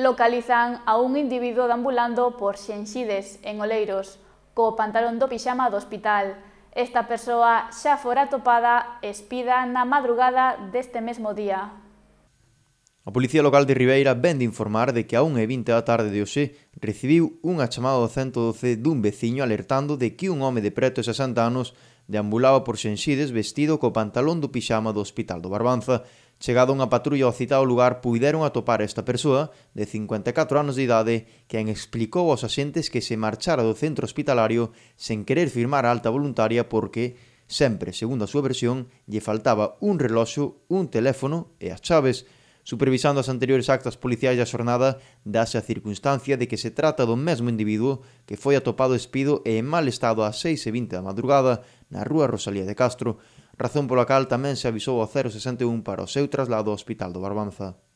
localizan a un individuo deambulando por Xenxides, en Oleiros, co pantalón do pixama do hospital. Esta persoa xa fora topada espida na madrugada deste mesmo día. A Policía Local de Ribeira ven de informar de que a 20 da tarde de hoxe recibiu unha chamada do 112 dun veciño alertando de que un home de preto de 60 anos deambulaba por Xenxides vestido co pantalón do pixama do Hospital do Barbanza. Chegada unha patrulla ao citado lugar, puideron atopar esta persoa, de 54 anos de idade, que en explicou aos axentes que se marchara do centro hospitalario sen querer firmar a alta voluntaria porque, sempre, segundo a súa versión, lle faltaba un reloxo, un teléfono e as chaves, supervisando as anteriores actas policiais da xornada, dáse a circunstancia de que se trata do mesmo individuo que foi atopado espido e en mal estado ás 6.20 da madrugada na rúa Rosalía de Castro, razón pola cal tamén se avisou ao 061 para o seu traslado ao Hospital do Barbanza.